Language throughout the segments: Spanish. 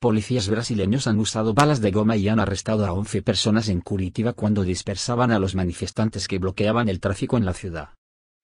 Policías brasileños han usado balas de goma y han arrestado a 11 personas en Curitiba cuando dispersaban a los manifestantes que bloqueaban el tráfico en la ciudad.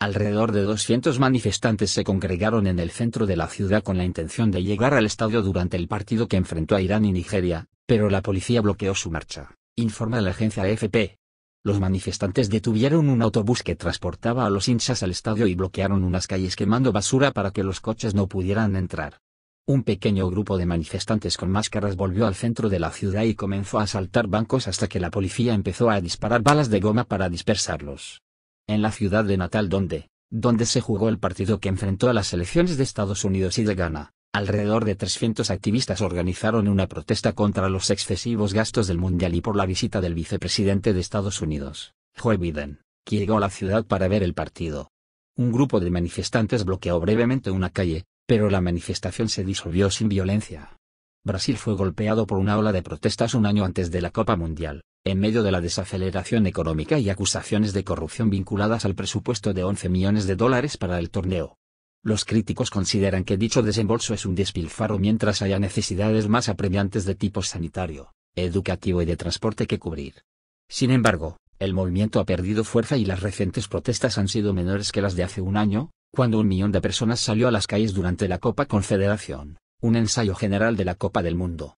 Alrededor de 200 manifestantes se congregaron en el centro de la ciudad con la intención de llegar al estadio durante el partido que enfrentó a Irán y Nigeria, pero la policía bloqueó su marcha, informa la agencia AFP. Los manifestantes detuvieron un autobús que transportaba a los hinchas al estadio y bloquearon unas calles quemando basura para que los coches no pudieran entrar. Un pequeño grupo de manifestantes con máscaras volvió al centro de la ciudad y comenzó a asaltar bancos hasta que la policía empezó a disparar balas de goma para dispersarlos. En la ciudad de Natal donde, donde se jugó el partido que enfrentó a las elecciones de Estados Unidos y de Ghana, alrededor de 300 activistas organizaron una protesta contra los excesivos gastos del Mundial y por la visita del vicepresidente de Estados Unidos, Joe Biden, que llegó a la ciudad para ver el partido. Un grupo de manifestantes bloqueó brevemente una calle, pero la manifestación se disolvió sin violencia. Brasil fue golpeado por una ola de protestas un año antes de la Copa Mundial, en medio de la desaceleración económica y acusaciones de corrupción vinculadas al presupuesto de 11 millones de dólares para el torneo. Los críticos consideran que dicho desembolso es un despilfarro mientras haya necesidades más apremiantes de tipo sanitario, educativo y de transporte que cubrir. Sin embargo, el movimiento ha perdido fuerza y las recientes protestas han sido menores que las de hace un año, cuando un millón de personas salió a las calles durante la Copa Confederación, un ensayo general de la Copa del Mundo,